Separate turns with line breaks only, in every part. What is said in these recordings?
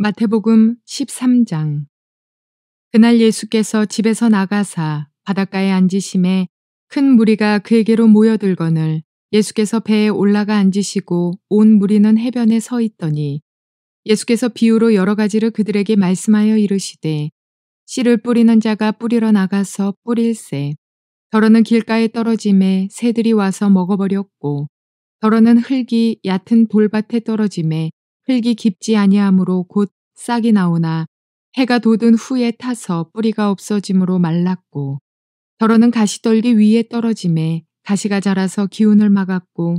마태복음 13장 그날 예수께서 집에서 나가사 바닷가에 앉으심에 큰 무리가 그에게로 모여들거늘 예수께서 배에 올라가 앉으시고 온 무리는 해변에 서 있더니 예수께서 비유로 여러 가지를 그들에게 말씀하여 이르시되 씨를 뿌리는 자가 뿌리러 나가서 뿌릴세 더러는 길가에 떨어짐에 새들이 와서 먹어버렸고 더러는 흙이 얕은 돌밭에 떨어짐에 흙이 깊지 아니하므로 곧 싹이 나오나 해가 돋은 후에 타서 뿌리가 없어짐으로 말랐고 더러는 가시떨기 위에 떨어짐에 가시가 자라서 기운을 막았고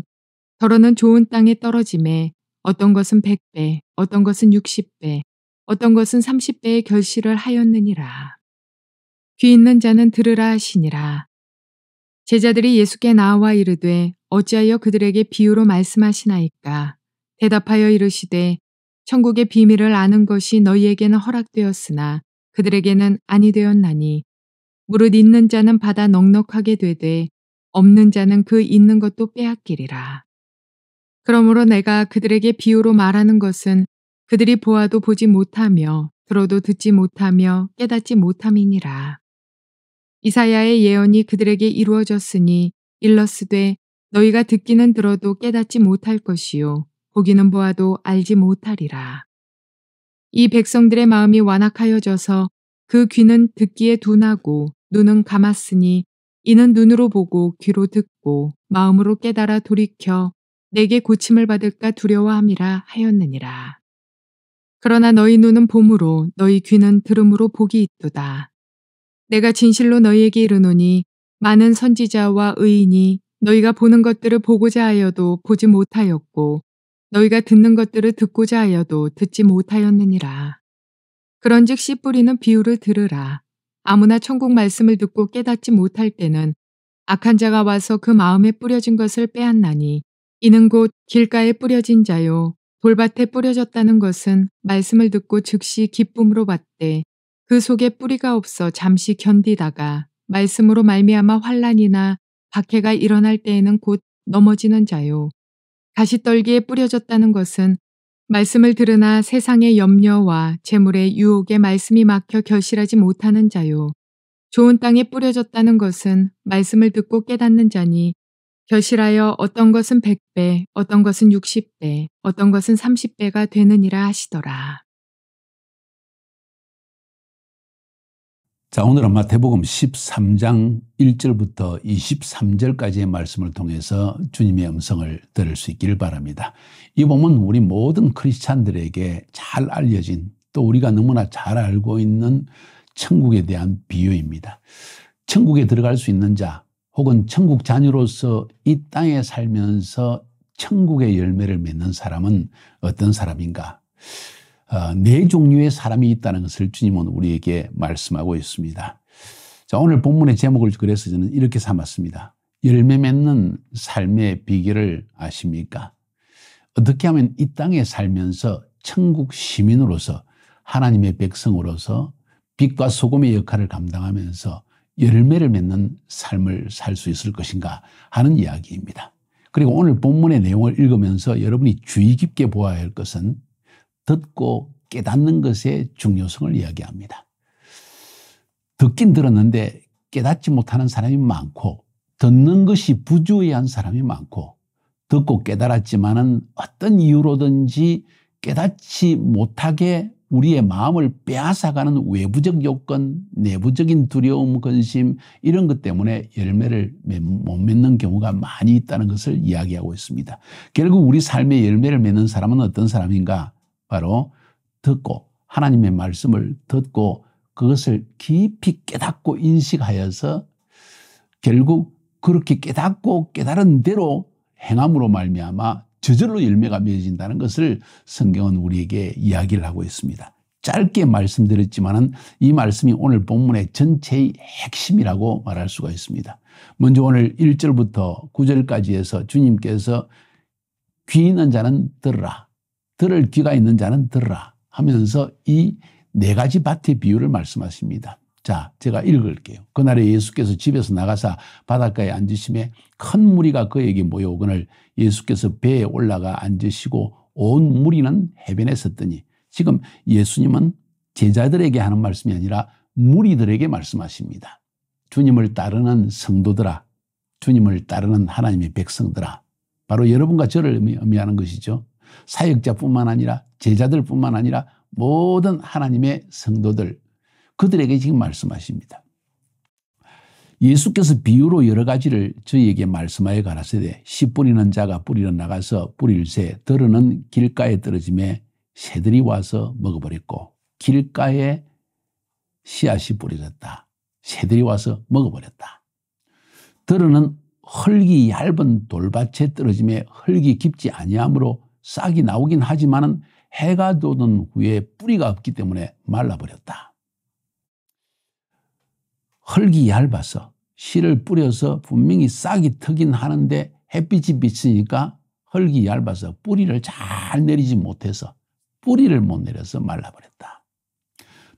더러는 좋은 땅에 떨어짐에 어떤 것은 100배, 어떤 것은 60배, 어떤 것은 30배의 결실을 하였느니라. 귀 있는 자는 들으라 하시니라. 제자들이 예수께 나와 이르되 어찌하여 그들에게 비유로 말씀하시나이까. 대답하여 이르시되 천국의 비밀을 아는 것이 너희에게는 허락되었으나 그들에게는 아니 되었나니 무릇 있는 자는 받아 넉넉하게 되되 없는 자는 그 있는 것도 빼앗기리라. 그러므로 내가 그들에게 비유로 말하는 것은 그들이 보아도 보지 못하며 들어도 듣지 못하며 깨닫지 못함이니라. 이사야의 예언이 그들에게 이루어졌으니 일러스되 너희가 듣기는 들어도 깨닫지 못할 것이요 보기는 보아도 알지 못하리라. 이 백성들의 마음이 완악하여져서 그 귀는 듣기에 둔하고 눈은 감았으니 이는 눈으로 보고 귀로 듣고 마음으로 깨달아 돌이켜 내게 고침을 받을까 두려워함이라 하였느니라. 그러나 너희 눈은 봄으로 너희 귀는 들음으로 복이 있도다. 내가 진실로 너희에게 이르노니 많은 선지자와 의인이 너희가 보는 것들을 보고자 하여도 보지 못하였고 너희가 듣는 것들을 듣고자 하여도 듣지 못하였느니라. 그런즉 씨 뿌리는 비유를 들으라. 아무나 천국 말씀을 듣고 깨닫지 못할 때는 악한 자가 와서 그 마음에 뿌려진 것을 빼앗나니 이는 곧 길가에 뿌려진 자요 돌밭에 뿌려졌다는 것은 말씀을 듣고 즉시 기쁨으로 받되 그 속에 뿌리가 없어 잠시 견디다가 말씀으로 말미암아 환란이나 박해가 일어날 때에는 곧 넘어지는 자요 다시떨기에 뿌려졌다는 것은 말씀을 들으나 세상의 염려와 재물의 유혹에 말씀이 막혀 결실하지 못하는 자요. 좋은 땅에 뿌려졌다는 것은 말씀을 듣고 깨닫는 자니 결실하여 어떤 것은 100배, 어떤 것은 60배, 어떤 것은 30배가 되느니라 하시더라.
자, 오늘은 마태복음 13장 1절부터 23절까지의 말씀을 통해서 주님의 음성을 들을 수 있기를 바랍니다. 이본은 우리 모든 크리스찬들에게 잘 알려진 또 우리가 너무나 잘 알고 있는 천국에 대한 비유입니다. 천국에 들어갈 수 있는 자 혹은 천국 자녀로서 이 땅에 살면서 천국의 열매를 맺는 사람은 어떤 사람인가? 어, 네 종류의 사람이 있다는 것을 주님은 우리에게 말씀하고 있습니다. 자, 오늘 본문의 제목을 그래서 저는 이렇게 삼았습니다. 열매 맺는 삶의 비결을 아십니까? 어떻게 하면 이 땅에 살면서 천국 시민으로서 하나님의 백성으로서 빛과 소금의 역할을 감당하면서 열매를 맺는 삶을 살 수 있을 것인가 하는 이야기입니다. 그리고 오늘 본문의 내용을 읽으면서 여러분이 주의 깊게 보아야 할 것은 듣고 깨닫는 것의 중요성을 이야기합니다. 듣긴 들었는데 깨닫지 못하는 사람이 많고 듣는 것이 부주의한 사람이 많고 듣고 깨달았지만은 어떤 이유로든지 깨닫지 못하게 우리의 마음을 빼앗아가는 외부적 요건, 내부적인 두려움, 근심 이런 것 때문에 열매를 못 맺는 경우가 많이 있다는 것을 이야기하고 있습니다. 결국 우리 삶의 열매를 맺는 사람은 어떤 사람인가? 바로 듣고 하나님의 말씀을 듣고 그것을 깊이 깨닫고 인식하여서 결국 그렇게 깨닫고 깨달은 대로 행함으로 말미암아 저절로 열매가 맺어진다는 것을 성경은 우리에게 이야기를 하고 있습니다. 짧게 말씀드렸지만이 말씀이 오늘 본문의 전체의 핵심이라고 말할 수가 있습니다. 먼저 오늘 1절부터 9절까지 해서 주님께서 귀 있는 자는 들으라. 들을 귀가 있는 자는 들으라 하면서 이 네 가지 밭의 비유를 말씀하십니다. 자, 제가 읽을게요. 그날에 예수께서 집에서 나가사 바닷가에 앉으심에 큰 무리가 그에게 모여오거늘 예수께서 배에 올라가 앉으시고 온 무리는 해변에 섰더니 지금 예수님은 제자들에게 하는 말씀이 아니라 무리들에게 말씀하십니다. 주님을 따르는 성도들아, 주님을 따르는 하나님의 백성들아, 바로 여러분과 저를 의미하는 것이죠. 사역자뿐만 아니라 제자들뿐만 아니라 모든 하나님의 성도들 그들에게 지금 말씀하십니다. 예수께서 비유로 여러 가지를 저희에게 말씀하여 가라사대 씨 뿌리는 자가 뿌리러 나가서 뿌릴새 들으는 길가에 떨어짐에 새들이 와서 먹어버렸고 길가에 씨앗이 뿌려졌다. 새들이 와서 먹어버렸다. 들으는 흙이 얇은 돌밭에 떨어짐에 흙이 깊지 아니하므로 싹이 나오긴 하지만은 해가 돋은 후에 뿌리가 없기 때문에 말라버렸다. 흙이 얇아서 실을 뿌려서 분명히 싹이 트긴 하는데 햇빛이 비치니까 흙이 얇아서 뿌리를 잘 내리지 못해서 뿌리를 못 내려서 말라버렸다.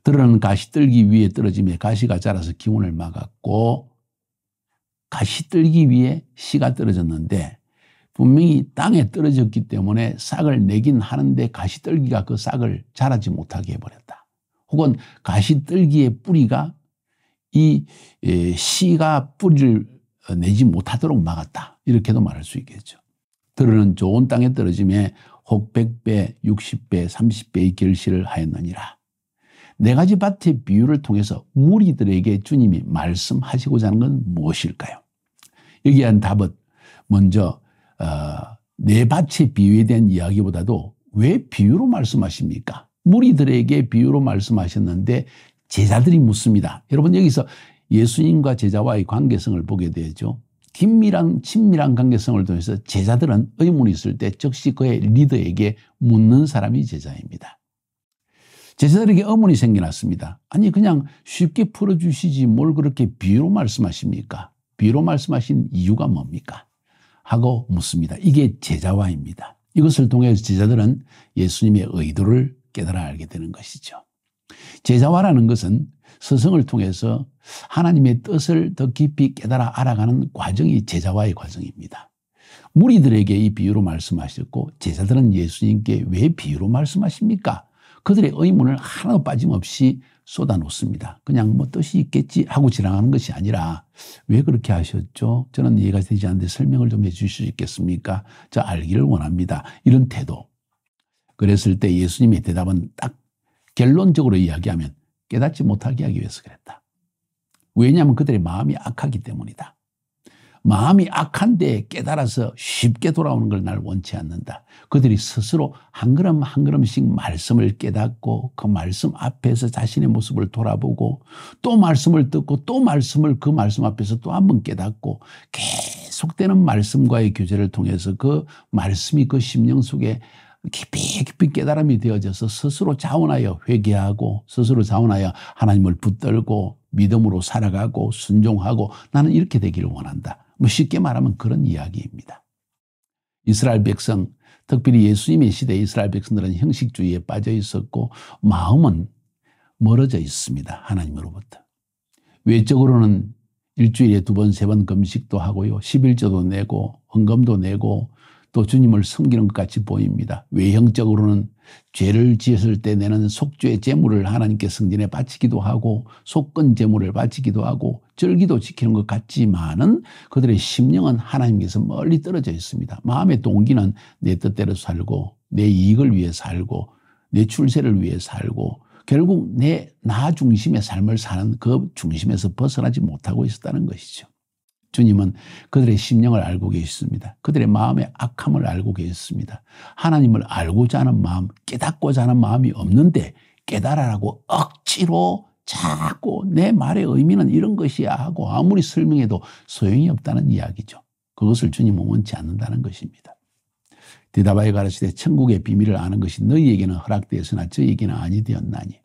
들은 가시떨기 위에 떨어지며 가시가 자라서 기운을 막았고 가시떨기 위에 씨가 떨어졌는데 분명히 땅에 떨어졌기 때문에 싹을 내긴 하는데 가시떨기가 그 싹을 자라지 못하게 해버렸다. 혹은 가시떨기의 뿌리가 이 씨가 뿌리를 내지 못하도록 막았다. 이렇게도 말할 수 있겠죠. 들으는 좋은 땅에 떨어짐에 혹 100배, 60배, 30배의 결실을 하였느니라. 네 가지 밭의 비유를 통해서 무리들에게 주님이 말씀하시고자 하는 건 무엇일까요? 여기에 한 답은 먼저 내밭의 어, 비유에 대한 이야기보다도 왜 비유로 말씀하십니까? 무리들에게 비유로 말씀하셨는데 제자들이 묻습니다. 여러분 여기서 예수님과 제자와의 관계성을 보게 되죠. 긴밀한 친밀한 관계성을 통해서 제자들은 의문이 있을 때 즉시 그의 리더에게 묻는 사람이 제자입니다. 제자들에게 의문이 생겨났습니다. 아니 그냥 쉽게 풀어주시지 뭘 그렇게 비유로 말씀하십니까? 비유로 말씀하신 이유가 뭡니까? 하고 묻습니다. 이게 제자화입니다. 이것을 통해서 제자들은 예수님의 의도를 깨달아 알게 되는 것이죠. 제자화라는 것은 스승을 통해서 하나님의 뜻을 더 깊이 깨달아 알아가는 과정이 제자화의 과정입니다. 무리들에게 이 비유로 말씀하셨고 제자들은 예수님께 왜 비유로 말씀하십니까? 그들의 의문을 하나도 빠짐없이 쏟아놓습니다. 그냥 뭐 뜻이 있겠지 하고 지나가는 것이 아니라 왜 그렇게 하셨죠? 저는 이해가 되지 않는데 설명을 좀 해주실 수 있겠습니까? 저 알기를 원합니다. 이런 태도. 그랬을 때 예수님의 대답은 딱 결론적으로 이야기하면 깨닫지 못하게 하기 위해서 그랬다. 왜냐하면 그들의 마음이 악하기 때문이다. 마음이 악한데 깨달아서 쉽게 돌아오는 걸 날 원치 않는다. 그들이 스스로 한 걸음 한 걸음씩 말씀을 깨닫고 그 말씀 앞에서 자신의 모습을 돌아보고 또 말씀을 듣고 또 말씀을 그 말씀 앞에서 또 한번 깨닫고 계속되는 말씀과의 교제를 통해서 그 말씀이 그 심령 속에 깊이 깊이 깨달음이 되어져서 스스로 자원하여 회개하고 스스로 자원하여 하나님을 붙들고 믿음으로 살아가고 순종하고 나는 이렇게 되기를 원한다. 뭐 쉽게 말하면 그런 이야기입니다. 이스라엘 백성, 특별히 예수님의 시대 이스라엘 백성들은 형식주의에 빠져 있었고 마음은 멀어져 있습니다. 하나님으로부터. 외적으로는 일주일에 두 번, 세 번 금식도 하고요. 11조도 내고, 헌금도 내고, 또 주님을 섬기는 것 같이 보입니다. 외형적으로는 죄를 지었을 때 내는 속죄 제물을 하나님께 성전에 바치기도 하고 속건 제물을 바치기도 하고 절기도 지키는 것 같지만은 그들의 심령은 하나님께서 멀리 떨어져 있습니다. 마음의 동기는 내 뜻대로 살고 내 이익을 위해 살고 내 출세를 위해 살고 결국 내 나 중심의 삶을 사는 그 중심에서 벗어나지 못하고 있었다는 것이죠. 주님은 그들의 심령을 알고 계십니다. 그들의 마음의 악함을 알고 계십니다. 하나님을 알고자 하는 마음, 깨닫고자 하는 마음이 없는데 깨달아라고 억지로 자꾸 내 말의 의미는 이런 것이야 하고 아무리 설명해도 소용이 없다는 이야기죠. 그것을 주님은 원치 않는다는 것입니다. 대답하여 가르치되 천국의 비밀을 아는 것이 너희에게는 허락되었으나 저에게는 아니되었나니.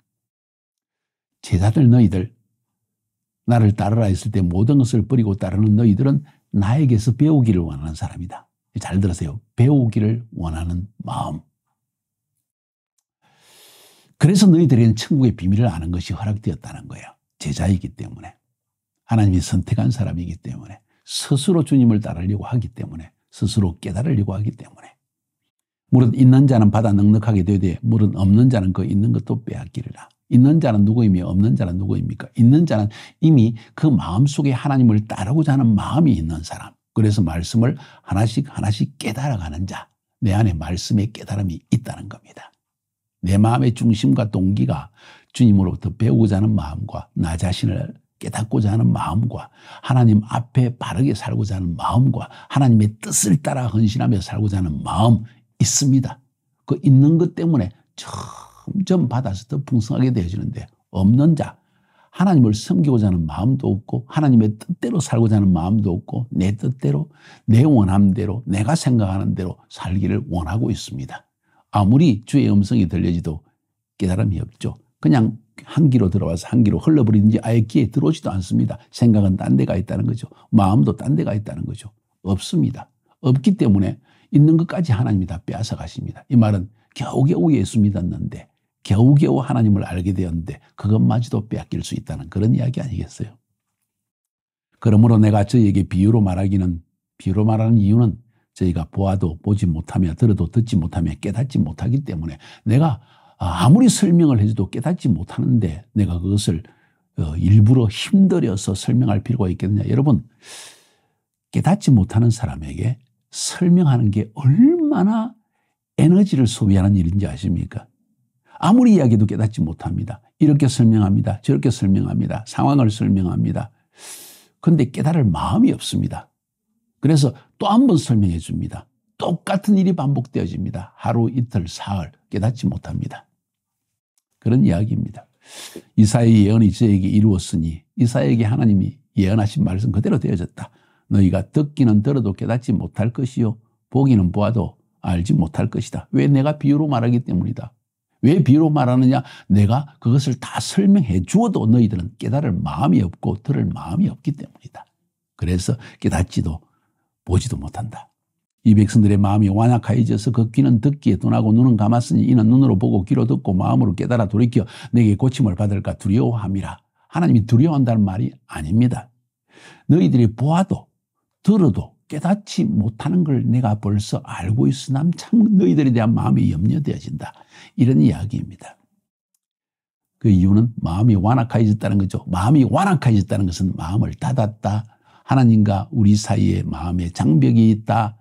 제자들 너희들 나를 따르라 했을 때 모든 것을 버리고 따르는 너희들은 나에게서 배우기를 원하는 사람이다. 잘 들으세요. 배우기를 원하는 마음. 그래서 너희들에게는 천국의 비밀을 아는 것이 허락되었다는 거야. 제자이기 때문에. 하나님이 선택한 사람이기 때문에. 스스로 주님을 따르려고 하기 때문에. 스스로 깨달으려고 하기 때문에. 무릇 있는 자는 받아 넉넉하게 되되 무릇 없는 자는 그 있는 것도 빼앗기리라. 있는 자는 누구이며 없는 자는 누구입니까? 있는 자는 이미 그 마음속에 하나님을 따르고자 하는 마음이 있는 사람. 그래서 말씀을 하나씩 하나씩 깨달아가는 자. 내 안에 말씀의 깨달음이 있다는 겁니다. 내 마음의 중심과 동기가 주님으로부터 배우고자 하는 마음과 나 자신을 깨닫고자 하는 마음과 하나님 앞에 바르게 살고자 하는 마음과 하나님의 뜻을 따라 헌신하며 살고자 하는 마음 있습니다. 그 있는 것 때문에 점점 받아서 더 풍성하게 되어지는데 없는 자, 하나님을 섬기고자 하는 마음도 없고 하나님의 뜻대로 살고자 하는 마음도 없고 내 뜻대로 내 원함대로 내가 생각하는 대로 살기를 원하고 있습니다. 아무리 주의 음성이 들려지도 깨달음이 없죠. 그냥 한 귀로 들어와서 한 귀로 흘러버리는지 아예 귀에 들어오지도 않습니다. 생각은 딴 데가 있다는 거죠. 마음도 딴 데가 있다는 거죠. 없습니다. 없기 때문에 있는 것까지 하나님이 다 빼앗아 가십니다. 이 말은 겨우겨우 예수 믿었는데 겨우겨우 하나님을 알게 되었는데 그것마저도 빼앗길 수 있다는 그런 이야기 아니겠어요? 그러므로 내가 저에게 비유로 말하기는 비유로 말하는 이유는 저희가 보아도 보지 못하며 들어도 듣지 못하며 깨닫지 못하기 때문에 내가 아무리 설명을 해줘도 깨닫지 못하는데 내가 그것을 어, 일부러 힘들여서 설명할 필요가 있겠느냐. 여러분, 깨닫지 못하는 사람에게 설명하는 게 얼마나 에너지를 소비하는 일인지 아십니까? 아무리 이야기도 깨닫지 못합니다. 이렇게 설명합니다. 저렇게 설명합니다. 상황을 설명합니다. 그런데 깨달을 마음이 없습니다. 그래서 또 한 번 설명해 줍니다. 똑같은 일이 반복되어집니다. 하루, 이틀, 사흘 깨닫지 못합니다. 그런 이야기입니다. 이사의 예언이 저에게 이루었으니 이사에게 하나님이 예언하신 말씀 그대로 되어졌다. 너희가 듣기는 들어도 깨닫지 못할 것이요. 보기는 보아도 알지 못할 것이다. 왜 내가 비유로 말하기 때문이다. 왜 비유로 말하느냐? 내가 그것을 다 설명해 주어도 너희들은 깨달을 마음이 없고 들을 마음이 없기 때문이다. 그래서 깨닫지도 보지도 못한다. 이 백성들의 마음이 완악하여져서 그 귀는 듣기에 떠나고 눈은 감았으니 이는 눈으로 보고 귀로 듣고 마음으로 깨달아 돌이켜 내게 고침을 받을까 두려워함이라. 하나님이 두려워한다는 말이 아닙니다. 너희들이 보아도 들어도 깨닫지 못하는 걸 내가 벌써 알고 있으나 참 너희들에 대한 마음이 염려되어진다. 이런 이야기입니다. 그 이유는 마음이 완악해졌다는 거죠. 마음이 완악해졌다는 것은 마음을 닫았다, 하나님과 우리 사이에 마음의 장벽이 있다.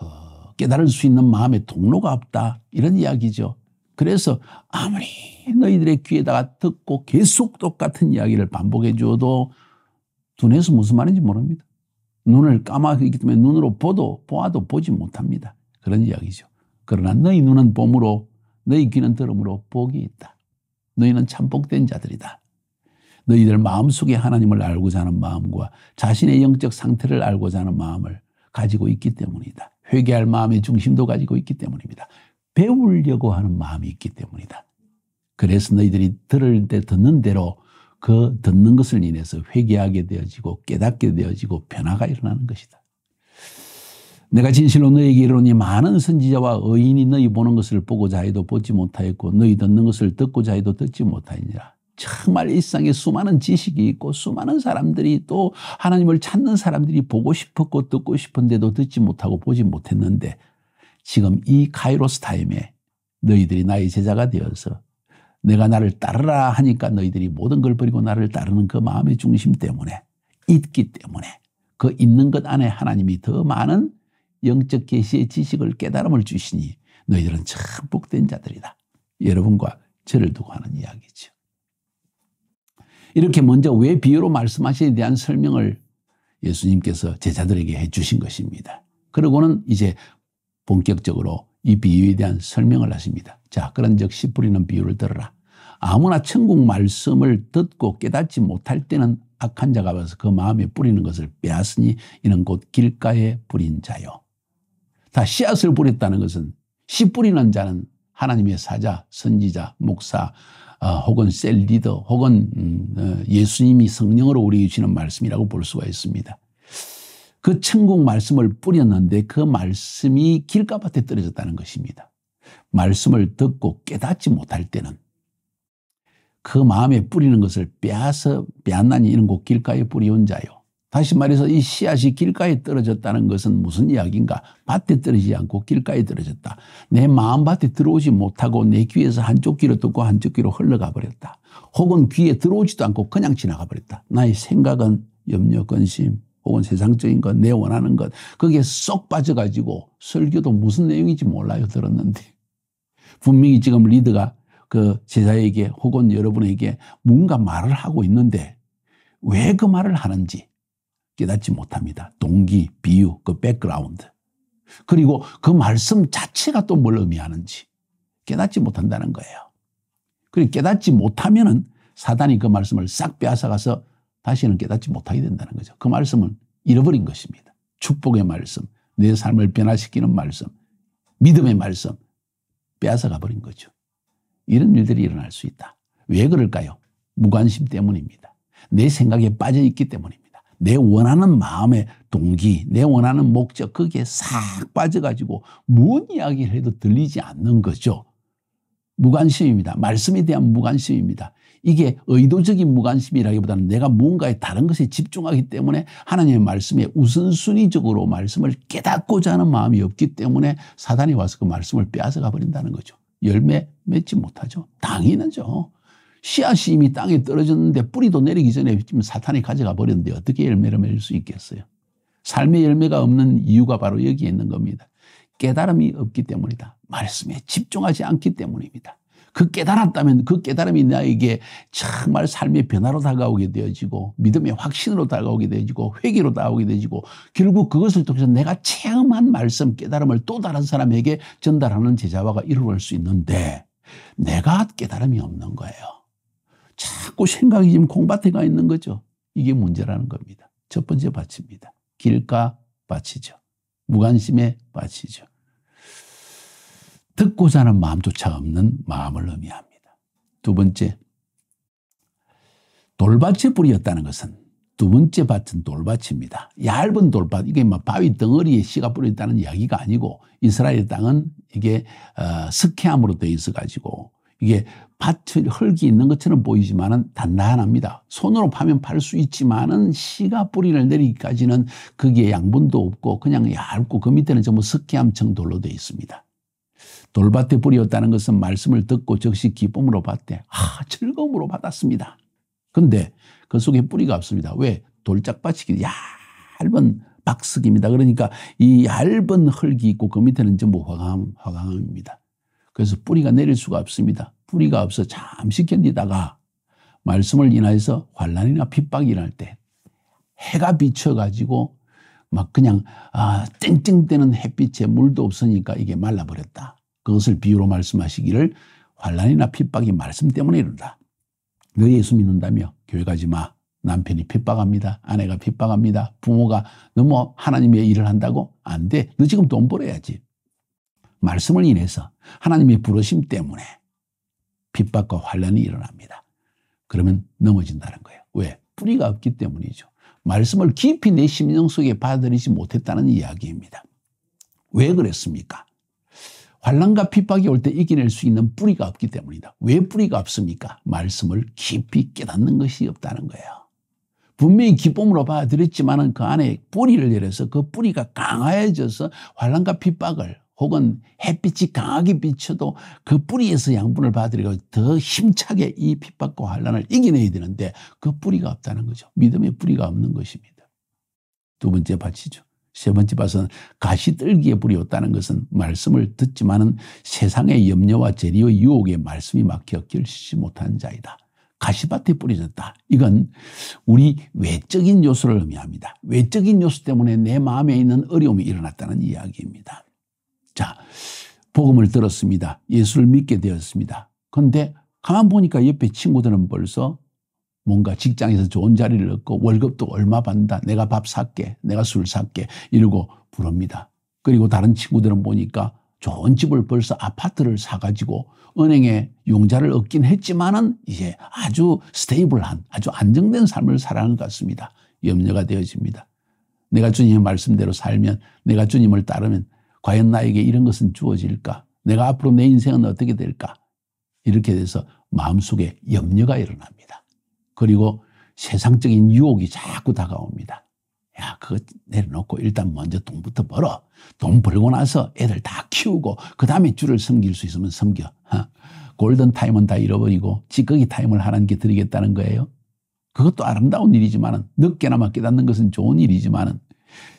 어, 깨달을 수 있는 마음의 통로가 없다. 이런 이야기죠. 그래서 아무리 너희들의 귀에다가 듣고 계속 똑같은 이야기를 반복해 주어도 눈에서 무슨 말인지 모릅니다. 눈을 까마귀기 때문에 눈으로 보도 보아도 보지 못합니다. 그런 이야기죠. 그러나 너희 눈은 봄으로 너희 귀는 들음으로 복이 있다. 너희는 참 복된 자들이다. 너희들 마음속에 하나님을 알고자 하는 마음과 자신의 영적 상태를 알고자 하는 마음을 가지고 있기 때문이다. 회개할 마음의 중심도 가지고 있기 때문입니다. 배우려고 하는 마음이 있기 때문이다. 그래서 너희들이 들을 때 듣는 대로 그 듣는 것을 인해서 회개하게 되어지고 깨닫게 되어지고 변화가 일어나는 것이다. 내가 진실로 너에게 이르노니 많은 선지자와 의인이 너희 보는 것을 보고자 해도 보지 못하였고 너희 듣는 것을 듣고자 해도 듣지 못하니라. 정말 일상에 수많은 지식이 있고 수많은 사람들이 또 하나님을 찾는 사람들이 보고 싶었고 듣고 싶은데도 듣지 못하고 보지 못했는데 지금 이 카이로스 타임에 너희들이 나의 제자가 되어서 내가 나를 따르라 하니까 너희들이 모든 걸 버리고 나를 따르는 그 마음의 중심 때문에 있기 때문에 그 있는 것 안에 하나님이 더 많은 영적 계시의 지식을 깨달음을 주시니 너희들은 참 복된 자들이다. 여러분과 저를 두고 하는 이야기죠. 이렇게 먼저 왜 비유로 말씀하시에 대한 설명을 예수님께서 제자들에게 해 주신 것입니다. 그러고는 이제 본격적으로 이 비유에 대한 설명을 하십니다. 자, 그런 즉씨 뿌리는 비유를 들어라. 아무나 천국 말씀을 듣고 깨닫지 못할 때는 악한 자가 와서 그 마음에 뿌리는 것을 빼앗으니 이는 곧 길가에 뿌린 자요. 다 씨앗을 뿌렸다는 것은 씨 뿌리는 자는 하나님의 사자, 선지자, 목사, 아, 혹은 셀 리더 혹은 음, 어, 예수님이 성령으로 우리에게 주시는 말씀이라고 볼 수가 있습니다. 그 천국 말씀을 뿌렸는데 그 말씀이 길가밭에 떨어졌다는 것입니다. 말씀을 듣고 깨닫지 못할 때는 그 마음에 뿌리는 것을 빼앗아 빼앗나니 이런 곳 길가에 뿌리온 자요. 다시 말해서 이 씨앗이 길가에 떨어졌다는 것은 무슨 이야기인가? 밭에 떨어지지 않고 길가에 떨어졌다. 내 마음밭에 들어오지 못하고 내 귀에서 한쪽 귀로 듣고 한쪽 귀로 흘러가 버렸다. 혹은 귀에 들어오지도 않고 그냥 지나가 버렸다. 나의 생각은 염려, 근심, 혹은 세상적인 것, 내 원하는 것, 거기쏙 빠져가지고 설교도 무슨 내용인지 몰라요, 들었는데. 분명히 지금 리드가 그 제자에게 혹은 여러분에게 뭔가 말을 하고 있는데 왜 그 말을 하는지 깨닫지 못합니다. 동기, 비유, 그 백그라운드. 그리고 그 말씀 자체가 또 뭘 의미하는지 깨닫지 못한다는 거예요. 그리고 깨닫지 못하면은 사단이 그 말씀을 싹 빼앗아가서 다시는 깨닫지 못하게 된다는 거죠. 그 말씀을 잃어버린 것입니다. 축복의 말씀, 내 삶을 변화시키는 말씀, 믿음의 말씀, 빼앗아가 버린 거죠. 이런 일들이 일어날 수 있다. 왜 그럴까요? 무관심 때문입니다. 내 생각에 빠져 있기 때문입니다. 내 원하는 마음의 동기, 내 원하는 목적 거기에 싹 빠져가지고 뭔 이야기를 해도 들리지 않는 거죠. 무관심입니다. 말씀에 대한 무관심입니다. 이게 의도적인 무관심이라기보다는 내가 뭔가에 다른 것에 집중하기 때문에 하나님의 말씀에 우선순위적으로 말씀을 깨닫고자 하는 마음이 없기 때문에 사단이 와서 그 말씀을 빼앗아가 버린다는 거죠. 열매 맺지 못하죠. 당연하죠. 씨앗이 이미 땅에 떨어졌는데 뿌리도 내리기 전에 지금 사탄이 가져가 버렸는데 어떻게 열매를 맺을 수 있겠어요? 삶의 열매가 없는 이유가 바로 여기에 있는 겁니다. 깨달음이 없기 때문이다. 말씀에 집중하지 않기 때문입니다. 그 깨달았다면 그 깨달음이 나에게 정말 삶의 변화로 다가오게 되어지고 믿음의 확신으로 다가오게 되어지고 회개로 다가오게 되어지고 결국 그것을 통해서 내가 체험한 말씀 깨달음을 또 다른 사람에게 전달하는 제자화가 이루어질 수 있는데 내가 깨달음이 없는 거예요. 자꾸 생각이 지금 공밭에 가 있는 거죠. 이게 문제라는 겁니다. 첫 번째 밭입니다. 길가 밭이죠. 무관심의 밭이죠. 듣고자 하는 마음조차 없는 마음을 의미합니다. 두 번째, 돌밭의 뿌리였다는 것은 두 번째 밭은 돌밭입니다. 얇은 돌밭, 이게 막 바위 덩어리에 씨가 뿌려있다는 이야기가 아니고 이스라엘 땅은 이게 어, 석회암으로 되어 있어가지고 이게 밭을 흙이 있는 것처럼 보이지만은 단단합니다. 손으로 파면 팔 수 있지만은 씨가 뿌리를 내리기까지는 거기에 양분도 없고 그냥 얇고 그 밑에는 전부 석기암청 돌로 되어 있습니다. 돌밭에 뿌리였다는 것은 말씀을 듣고 즉시 기쁨으로 받되 아 즐거움으로 받았습니다. 근데 그 속에 뿌리가 없습니다. 왜? 돌짝밭이 얇은 박석입니다. 그러니까 이 얇은 흙이 있고 그 밑에는 전부 화강, 화강입니다. 그래서 뿌리가 내릴 수가 없습니다. 뿌리가 없어 잠시 견디다가 말씀을 인하여서 환란이나 핍박이 일어날 때 해가 비쳐가지고 막 그냥 아, 땡땡대는 햇빛에 물도 없으니까 이게 말라버렸다. 그것을 비유로 말씀하시기를 환란이나 핍박이 말씀 때문에 이른다. 너 예수 믿는다며 교회 가지 마. 남편이 핍박합니다. 아내가 핍박합니다. 부모가 너무 하나님의 일을 한다고? 안 돼. 너 지금 돈 벌어야지. 말씀을 인해서 하나님의 부르심 때문에 핍박과 환란이 일어납니다. 그러면 넘어진다는 거예요. 왜? 뿌리가 없기 때문이죠. 말씀을 깊이 내 심령 속에 받아들이지 못했다는 이야기입니다. 왜 그랬습니까? 환란과 핍박이 올 때 이겨낼 수 있는 뿌리가 없기 때문이다. 왜 뿌리가 없습니까? 말씀을 깊이 깨닫는 것이 없다는 거예요. 분명히 기쁨으로 받아들였지만 그 안에 뿌리를 내려서 그 뿌리가 강하여져서 환란과 핍박을 혹은 햇빛이 강하게 비쳐도 그 뿌리에서 양분을 받으려고 더 힘차게 이 핍박과 환란을 이겨내야 되는데 그 뿌리가 없다는 거죠. 믿음의 뿌리가 없는 것입니다. 두 번째 밭이죠. 세 번째 밭은 가시떨기에 뿌리 없다는 것은 말씀을 듣지만은 세상의 염려와 재리의 유혹에 말씀이 막혀 결시지 못한 자이다. 가시밭에 뿌려졌다. 이건 우리 외적인 요소를 의미합니다. 외적인 요소 때문에 내 마음에 있는 어려움이 일어났다는 이야기입니다. 자, 복음을 들었습니다. 예수를 믿게 되었습니다. 그런데 가만 보니까 옆에 친구들은 벌써 뭔가 직장에서 좋은 자리를 얻고 월급도 얼마 받는다. 내가 밥 살게. 내가 술 살게. 이러고 부릅니다. 그리고 다른 친구들은 보니까 좋은 집을 벌써 아파트를 사가지고 은행에 용자를 얻긴 했지만은 이제 아주 스테이블한 아주 안정된 삶을 살아가는 것 같습니다. 염려가 되어집니다. 내가 주님의 말씀대로 살면 내가 주님을 따르면 과연 나에게 이런 것은 주어질까? 내가 앞으로 내 인생은 어떻게 될까? 이렇게 돼서 마음속에 염려가 일어납니다. 그리고 세상적인 유혹이 자꾸 다가옵니다. 야, 그거 내려놓고 일단 먼저 돈부터 벌어. 돈 벌고 나서 애들 다 키우고, 그 다음에 줄을 섬길 수 있으면 섬겨. 골든 타임은 다 잃어버리고, 찌꺼기 타임을 하나님께 드리겠다는 거예요. 그것도 아름다운 일이지만 늦게나마 깨닫는 것은 좋은 일이지만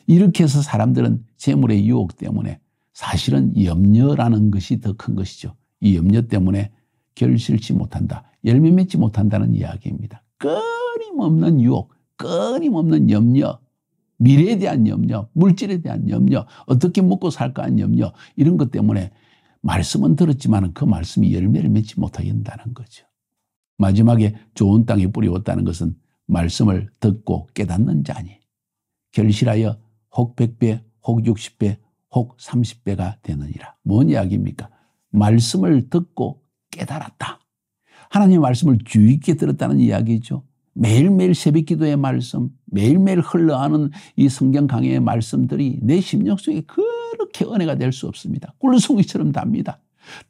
이렇게 해서 사람들은 재물의 유혹 때문에 사실은 염려라는 것이 더 큰 것이죠. 이 염려 때문에 결실치 못한다. 열매 맺지 못한다는 이야기입니다. 끊임없는 유혹, 끊임없는 염려, 미래에 대한 염려, 물질에 대한 염려, 어떻게 먹고 살까 하는 염려, 이런 것 때문에 말씀은 들었지만 그 말씀이 열매를 맺지 못하게 된다는 거죠. 마지막에 좋은 땅에 뿌리웠다는 것은 말씀을 듣고 깨닫는 자니 결실하여 혹 100배, 혹 60배, 혹 30배가 되느니라. 뭔 이야기입니까? 말씀을 듣고 깨달았다. 하나님 말씀을 주의 있게 들었다는 이야기죠. 매일매일 새벽 기도의 말씀, 매일매일 흘러하는 이 성경 강의의 말씀들이 내 심령 속에 그렇게 은혜가 될 수 없습니다. 꿀송이처럼 답니다.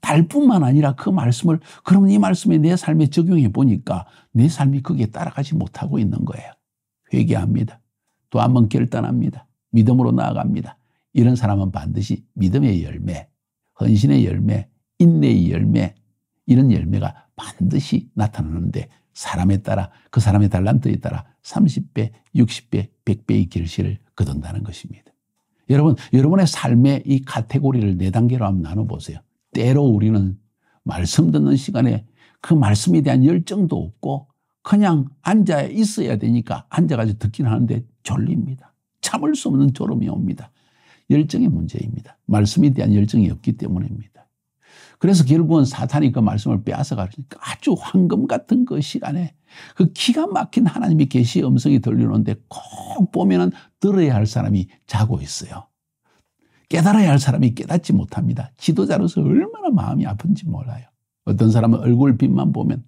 달 뿐만 아니라 그 말씀을, 그럼 이 말씀에 내 삶에 적용해 보니까 내 삶이 그게 따라가지 못하고 있는 거예요. 회개합니다. 또한번 결단합니다. 믿음으로 나아갑니다. 이런 사람은 반드시 믿음의 열매, 헌신의 열매, 인내의 열매, 이런 열매가 반드시 나타나는데 사람에 따라 그 사람의 달란트에 따라 30배, 60배, 100배의 결실을 거둔다는 것입니다. 여러분, 여러분의 삶의 이 카테고리를 네 단계로 한번 나눠보세요. 때로 우리는 말씀 듣는 시간에 그 말씀에 대한 열정도 없고 그냥 앉아 있어야 되니까 앉아가지고 듣긴 하는데 졸립니다. 참을 수 없는 졸음이 옵니다. 열정의 문제입니다. 말씀에 대한 열정이 없기 때문입니다. 그래서 결국은 사탄이 그 말씀을 빼앗아 가니까 아주 황금 같은 그 시간에 그 기가 막힌 하나님의 계시의 음성이 들리는데 꼭 보면은 들어야 할 사람이 자고 있어요. 깨달아야 할 사람이 깨닫지 못합니다. 지도자로서 얼마나 마음이 아픈지 몰라요. 어떤 사람은 얼굴빛만 보면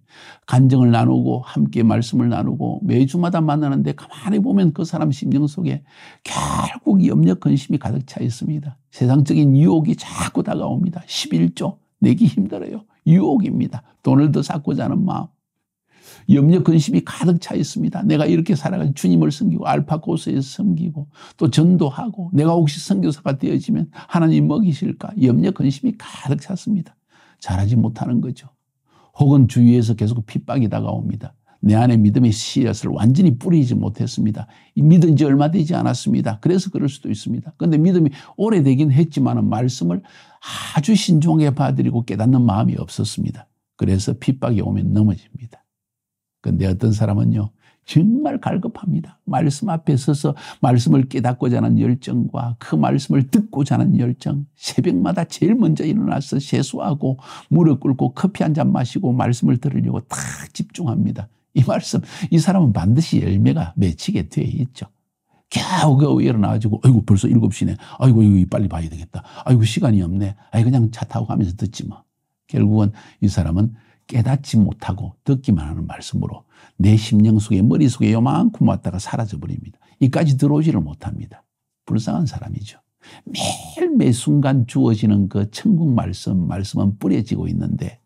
간증을 나누고 함께 말씀을 나누고 매주마다 만나는데 가만히 보면 그 사람 심령 속에 결국 염려 근심이 가득 차 있습니다. 세상적인 유혹이 자꾸 다가옵니다. 11조 내기 힘들어요. 유혹입니다. 돈을 더 쌓고자 하는 마음. 염려 근심이 가득 차 있습니다. 내가 이렇게 살아가 주님을 섬기고 알파고스에 섬기고 또 전도하고 내가 혹시 성교사가 되어지면 하나님 먹이실까 염려 근심이 가득 찼습니다. 잘하지 못하는 거죠. 혹은 주위에서 계속 핍박이 다가옵니다. 내 안에 믿음의 씨앗을 완전히 뿌리지 못했습니다. 믿은 지 얼마 되지 않았습니다. 그래서 그럴 수도 있습니다. 그런데 믿음이 오래되긴 했지만 말씀을 아주 신중하게 받아들이고 깨닫는 마음이 없었습니다. 그래서 핍박이 오면 넘어집니다. 그런데 어떤 사람은요. 정말 갈급합니다. 말씀 앞에 서서 말씀을 깨닫고자 하는 열정과 그 말씀을 듣고자 하는 열정, 새벽마다 제일 먼저 일어나서 세수하고 무릎 꿇고 커피 한 잔 마시고 말씀을 들으려고 딱 집중합니다. 이 말씀, 이 사람은 반드시 열매가 맺히게 돼 있죠. 겨우 겨우 일어나가지고, 아이고, 벌써 7시네. 아이고, 이거 빨리 봐야 되겠다. 아이고, 시간이 없네. 아이, 그냥 차 타고 가면서 듣지 뭐. 결국은 이 사람은 깨닫지 못하고 듣기만 하는 말씀으로 내 심령 속에 머릿속에 요만큼 왔다가 사라져버립니다. 이까지 들어오지를 못합니다. 불쌍한 사람이죠. 매일 매 순간 주어지는 그 천국 말씀, 말씀은 뿌려지고 있는데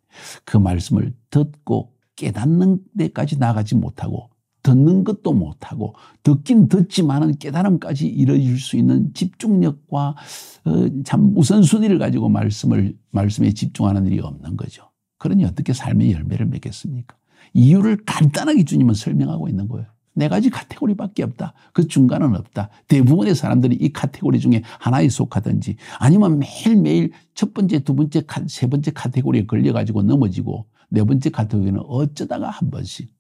그 말씀을 듣고 깨닫는 데까지 나가지 못하고 듣는 것도 못하고 듣긴 듣지만은 깨달음까지 이뤄질 수 있는 집중력과 어, 참 우선순위를 가지고 말씀을 말씀에 집중하는 일이 없는 거죠. 그러니 어떻게 삶의 열매를 맺겠습니까? 이유를 간단하게 주님은 설명하고 있는 거예요. 네 가지 카테고리밖에 없다. 그 중간은 없다. 대부분의 사람들이 이 카테고리 중에 하나에 속하든지 아니면 매일매일 첫 번째, 두 번째, 세 번째 카테고리에 걸려가지고 넘어지고 네 번째 카테고리는 어쩌다가 한 번씩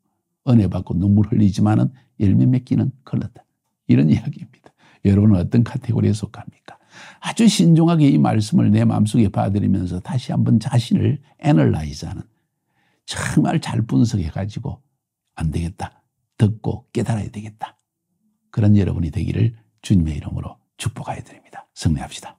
은혜 받고 눈물 흘리지만은 열매 맺기는 걸렸다. 이런 이야기입니다. 여러분은 어떤 카테고리에 속합니까? 아주 신중하게 이 말씀을 내 마음속에 받아들이면서 다시 한번 자신을 애널라이즈하는 정말 잘 분석해 가지고 안 되겠다. 듣고 깨달아야 되겠다. 그런 여러분이 되기를 주님의 이름으로 축복하여 드립니다. 승리합시다.